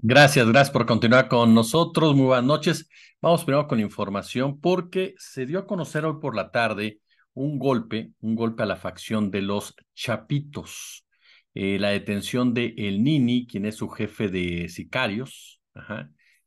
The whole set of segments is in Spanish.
Gracias, gracias por continuar con nosotros. Muy buenas noches. Vamos primero con información porque se dio a conocer hoy por la tarde un golpe, un golpe a la facción de los Chapitos. Eh, la detención de El Nini, quien es su jefe de sicarios,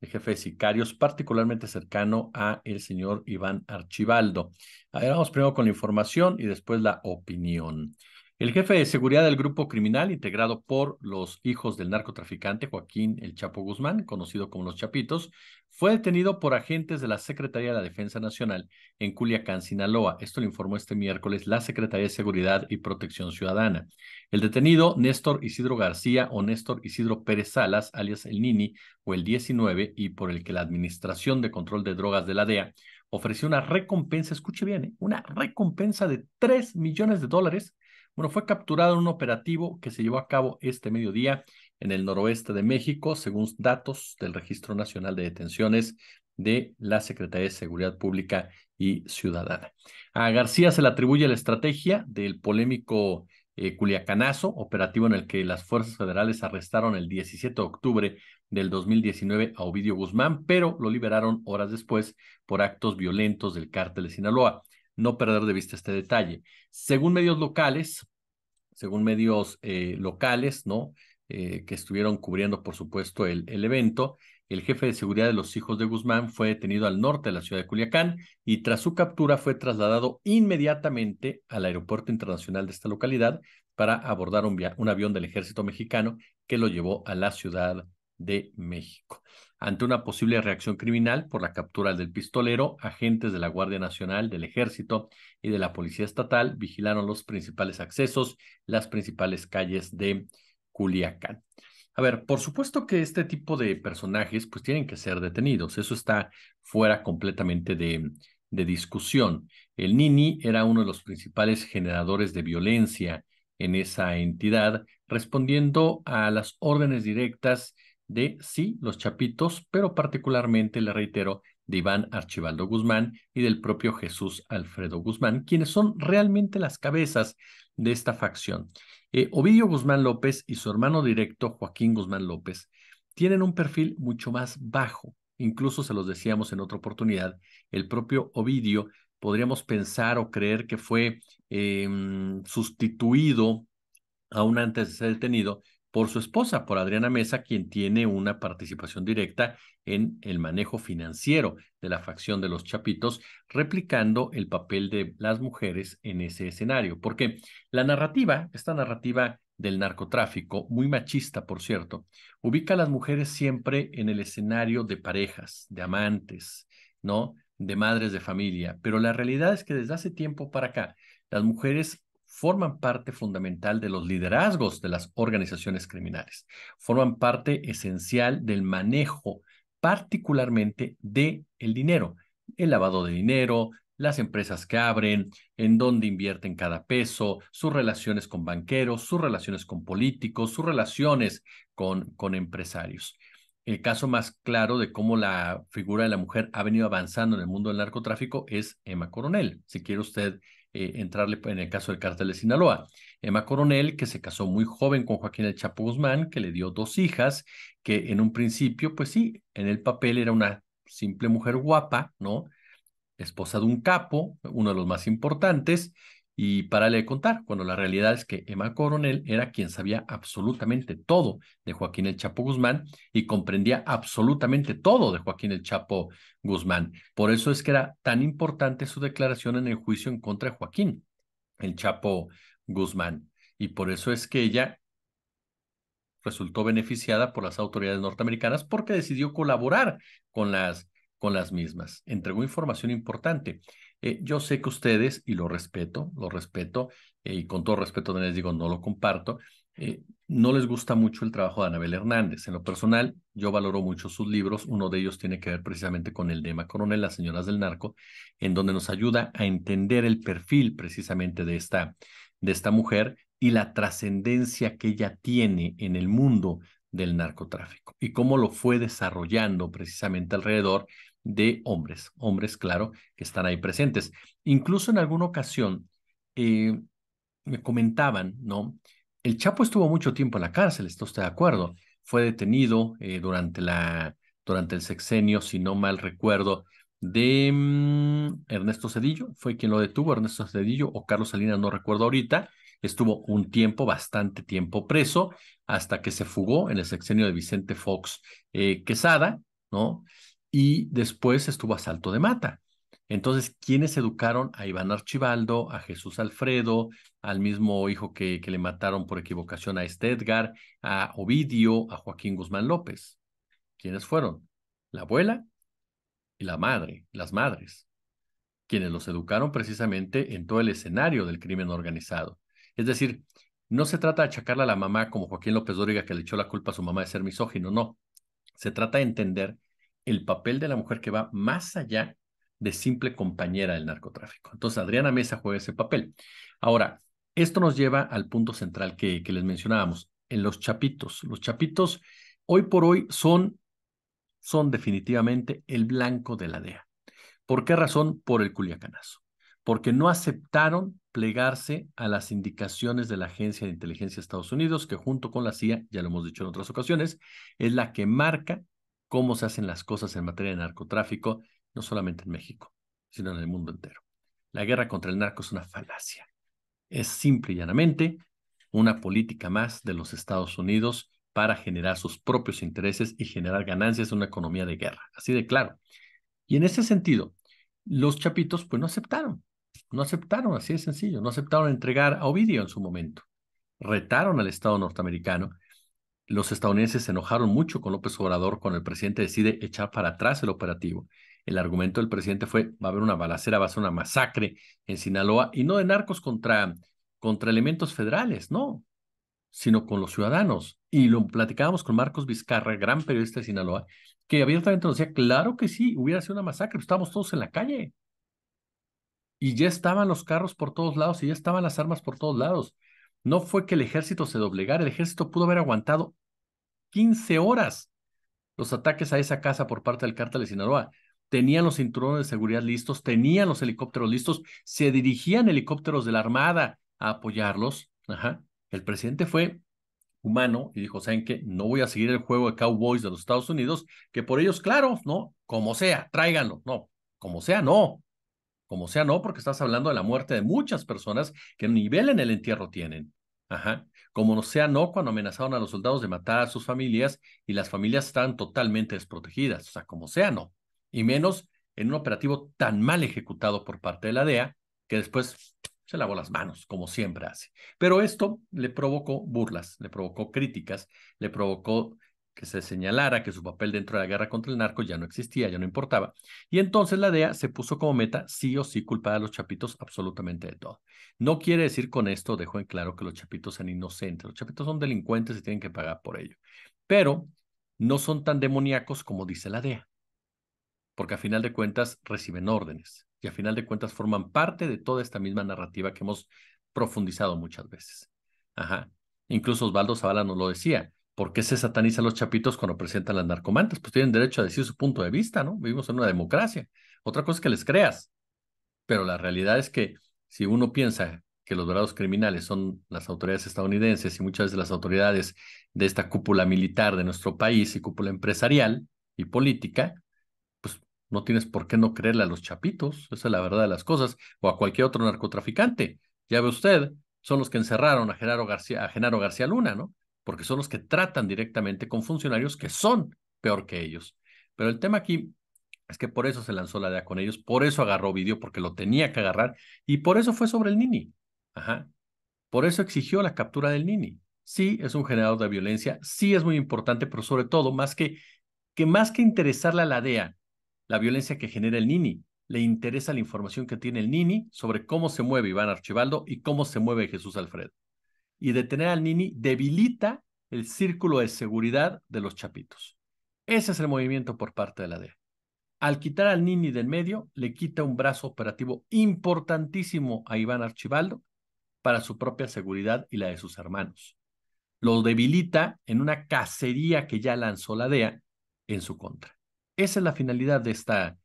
el jefe de sicarios particularmente cercano a el señor Iván Archibaldo. A ver, vamos primero con la información y después la opinión. El jefe de seguridad del grupo criminal, integrado por los hijos del narcotraficante Joaquín El Chapo Guzmán, conocido como Los Chapitos, fue detenido por agentes de la Secretaría de la Defensa Nacional en Culiacán, Sinaloa. Esto lo informó este miércoles la Secretaría de Seguridad y Protección Ciudadana. El detenido, Néstor Isidro García o Néstor Isidro Pérez Salas, alias el Nini o el 19, y por el que la Administración de Control de Drogas de la DEA ofreció una recompensa, escuche bien, ¿eh? una recompensa de 3 millones de dólares bueno, fue capturado un operativo que se llevó a cabo este mediodía en el noroeste de México, según datos del Registro Nacional de Detenciones de la Secretaría de Seguridad Pública y Ciudadana. A García se le atribuye la estrategia del polémico eh, Culiacanazo, operativo en el que las fuerzas federales arrestaron el 17 de octubre del 2019 a Ovidio Guzmán, pero lo liberaron horas después por actos violentos del cártel de Sinaloa no perder de vista este detalle. Según medios locales, según medios eh, locales, ¿no? Eh, que estuvieron cubriendo, por supuesto, el, evento, el jefe de seguridad de los hijos de Guzmán fue detenido al norte de la ciudad de Culiacán y tras su captura fue trasladado inmediatamente al aeropuerto internacional de esta localidad para abordar un, un avión del ejército mexicano que lo llevó a la ciudad de México. Ante una posible reacción criminal por la captura del pistolero, agentes de la Guardia Nacional, del Ejército y de la Policía Estatal vigilaron los principales accesos, las principales calles de Culiacán. A ver, por supuesto que este tipo de personajes pues tienen que ser detenidos, eso está fuera completamente de, de discusión. El Nini era uno de los principales generadores de violencia en esa entidad, respondiendo a las órdenes directas de, sí, los Chapitos, pero particularmente, le reitero, de Iván Archibaldo Guzmán y del propio Jesús Alfredo Guzmán, quienes son realmente las cabezas de esta facción. Eh, Ovidio Guzmán López y su hermano directo, Joaquín Guzmán López, tienen un perfil mucho más bajo. Incluso se los decíamos en otra oportunidad, el propio Ovidio podríamos pensar o creer que fue em, sustituido aún antes de ser detenido por su esposa, por Adriana Mesa, quien tiene una participación directa en el manejo financiero de la facción de los Chapitos, replicando el papel de las mujeres en ese escenario. Porque la narrativa, esta narrativa del narcotráfico, muy machista, por cierto, ubica a las mujeres siempre en el escenario de parejas, de amantes, ¿no? De madres de familia. Pero la realidad es que desde hace tiempo para acá, las mujeres forman parte fundamental de los liderazgos de las organizaciones criminales, forman parte esencial del manejo particularmente de el dinero, el lavado de dinero, las empresas que abren, en dónde invierten cada peso, sus relaciones con banqueros, sus relaciones con políticos, sus relaciones con, con empresarios. El caso más claro de cómo la figura de la mujer ha venido avanzando en el mundo del narcotráfico es Emma Coronel. Si quiere usted eh, entrarle pues, en el caso del cártel de Sinaloa. Emma Coronel, que se casó muy joven con Joaquín El Chapo Guzmán, que le dio dos hijas, que en un principio, pues sí, en el papel era una simple mujer guapa, ¿no? Esposa de un capo, uno de los más importantes, y para le contar, cuando la realidad es que Emma Coronel era quien sabía absolutamente todo de Joaquín el Chapo Guzmán y comprendía absolutamente todo de Joaquín el Chapo Guzmán. Por eso es que era tan importante su declaración en el juicio en contra de Joaquín el Chapo Guzmán. Y por eso es que ella resultó beneficiada por las autoridades norteamericanas porque decidió colaborar con las, con las mismas. Entregó información importante. Eh, yo sé que ustedes, y lo respeto, lo respeto, eh, y con todo respeto les digo, no lo comparto, eh, no les gusta mucho el trabajo de Anabel Hernández. En lo personal, yo valoro mucho sus libros. Uno de ellos tiene que ver precisamente con el tema Coronel, Las Señoras del Narco, en donde nos ayuda a entender el perfil precisamente de esta, de esta mujer y la trascendencia que ella tiene en el mundo del narcotráfico y cómo lo fue desarrollando precisamente alrededor de hombres, hombres, claro, que están ahí presentes. Incluso en alguna ocasión eh, me comentaban, ¿no? El Chapo estuvo mucho tiempo en la cárcel, ¿está usted de acuerdo? Fue detenido eh, durante, la, durante el sexenio, si no mal recuerdo, de mm, Ernesto Cedillo, fue quien lo detuvo, Ernesto Cedillo o Carlos Salinas, no recuerdo ahorita, estuvo un tiempo, bastante tiempo preso, hasta que se fugó en el sexenio de Vicente Fox eh, Quesada, ¿no? y después estuvo a Salto de Mata. Entonces, ¿quiénes educaron a Iván Archibaldo, a Jesús Alfredo, al mismo hijo que, que le mataron por equivocación a este a Ovidio, a Joaquín Guzmán López? ¿Quiénes fueron? La abuela y la madre, las madres, quienes los educaron precisamente en todo el escenario del crimen organizado. Es decir, no se trata de achacarle a la mamá como Joaquín López Dóriga que le echó la culpa a su mamá de ser misógino, no. Se trata de entender el papel de la mujer que va más allá de simple compañera del narcotráfico. Entonces, Adriana Mesa juega ese papel. Ahora, esto nos lleva al punto central que, les mencionábamos, en los chapitos. Los chapitos, hoy por hoy, son, son definitivamente el blanco de la DEA. ¿Por qué razón? Por el culiacanazo. Porque no aceptaron plegarse a las indicaciones de la Agencia de Inteligencia de Estados Unidos, que junto con la CIA, ya lo hemos dicho en otras ocasiones, es la que marca cómo se hacen las cosas en materia de narcotráfico, no solamente en México, sino en el mundo entero. La guerra contra el narco es una falacia. Es simple y llanamente una política más de los Estados Unidos para generar sus propios intereses y generar ganancias en una economía de guerra. Así de claro. Y en ese sentido, los chapitos pues no aceptaron. No aceptaron, así de sencillo. No aceptaron entregar a Ovidio en su momento. Retaron al Estado norteamericano los estadounidenses se enojaron mucho con López Obrador cuando el presidente decide echar para atrás el operativo. El argumento del presidente fue, va a haber una balacera, va a ser una masacre en Sinaloa, y no de narcos contra, contra elementos federales, no, sino con los ciudadanos. Y lo platicábamos con Marcos Vizcarra, gran periodista de Sinaloa, que abiertamente nos decía, claro que sí, hubiera sido una masacre, pues, estábamos todos en la calle. Y ya estaban los carros por todos lados y ya estaban las armas por todos lados. No fue que el ejército se doblegara, el ejército pudo haber aguantado 15 horas los ataques a esa casa por parte del cártel de Sinaloa. Tenían los cinturones de seguridad listos, tenían los helicópteros listos, se dirigían helicópteros de la Armada a apoyarlos. El presidente fue humano y dijo, ¿saben que No voy a seguir el juego de Cowboys de los Estados Unidos, que por ellos, claro, no, como sea, tráiganlo. No, como sea, no. Como sea, no, porque estás hablando de la muerte de muchas personas que nivel en el entierro tienen. Ajá. Como no sea no cuando amenazaron a los soldados de matar a sus familias y las familias están totalmente desprotegidas, o sea, como sea no. Y menos en un operativo tan mal ejecutado por parte de la DEA que después se lavó las manos, como siempre hace. Pero esto le provocó burlas, le provocó críticas, le provocó que se señalara que su papel dentro de la guerra contra el narco ya no existía, ya no importaba. Y entonces la DEA se puso como meta sí o sí culpar a los chapitos absolutamente de todo. No quiere decir con esto, dejo en claro que los chapitos sean inocentes, los chapitos son delincuentes y tienen que pagar por ello. Pero no son tan demoníacos como dice la DEA, porque a final de cuentas reciben órdenes y a final de cuentas forman parte de toda esta misma narrativa que hemos profundizado muchas veces. Ajá. Incluso Osvaldo Zavala nos lo decía ¿por qué se satanizan los chapitos cuando presentan las narcomantas? Pues tienen derecho a decir su punto de vista, ¿no? Vivimos en una democracia. Otra cosa es que les creas, pero la realidad es que si uno piensa que los verdaderos criminales son las autoridades estadounidenses y muchas veces las autoridades de esta cúpula militar de nuestro país y cúpula empresarial y política, pues no tienes por qué no creerle a los chapitos, esa es la verdad de las cosas, o a cualquier otro narcotraficante. Ya ve usted, son los que encerraron a García, a Genaro García Luna, ¿no? porque son los que tratan directamente con funcionarios que son peor que ellos. Pero el tema aquí es que por eso se lanzó la DEA con ellos, por eso agarró video, porque lo tenía que agarrar, y por eso fue sobre el Nini. Ajá. Por eso exigió la captura del Nini. Sí, es un generador de violencia, sí es muy importante, pero sobre todo, más que, que más que interesarle a la DEA, la violencia que genera el Nini, le interesa la información que tiene el Nini sobre cómo se mueve Iván Archibaldo y cómo se mueve Jesús Alfredo y detener al Nini debilita el círculo de seguridad de los chapitos. Ese es el movimiento por parte de la DEA. Al quitar al Nini del medio, le quita un brazo operativo importantísimo a Iván Archibaldo para su propia seguridad y la de sus hermanos. Lo debilita en una cacería que ya lanzó la DEA en su contra. Esa es la finalidad de esta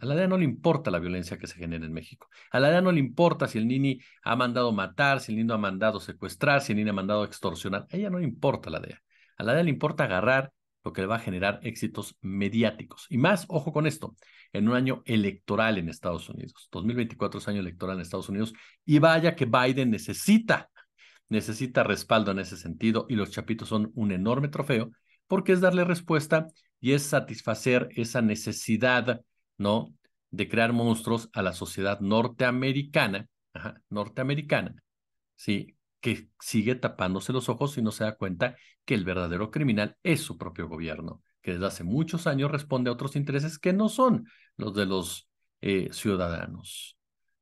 a la DEA no le importa la violencia que se genera en México. A la DEA no le importa si el Nini ha mandado matar, si el Nino ha mandado secuestrar, si el Nini ha mandado extorsionar. A ella no le importa la DEA. A la DEA le importa agarrar lo que le va a generar éxitos mediáticos. Y más, ojo con esto, en un año electoral en Estados Unidos. 2024 es año electoral en Estados Unidos. Y vaya que Biden necesita, necesita respaldo en ese sentido. Y los chapitos son un enorme trofeo porque es darle respuesta y es satisfacer esa necesidad, ¿no? De crear monstruos a la sociedad norteamericana, norteamericana, ¿sí? Que sigue tapándose los ojos y no se da cuenta que el verdadero criminal es su propio gobierno, que desde hace muchos años responde a otros intereses que no son los de los eh, ciudadanos.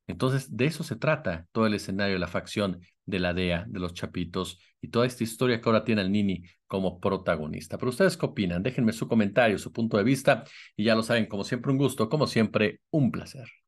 Entonces, de eso se trata todo el escenario de la facción de la DEA, de los chapitos, y toda esta historia que ahora tiene al Nini como protagonista. Pero ustedes qué opinan? Déjenme su comentario, su punto de vista y ya lo saben, como siempre un gusto, como siempre un placer.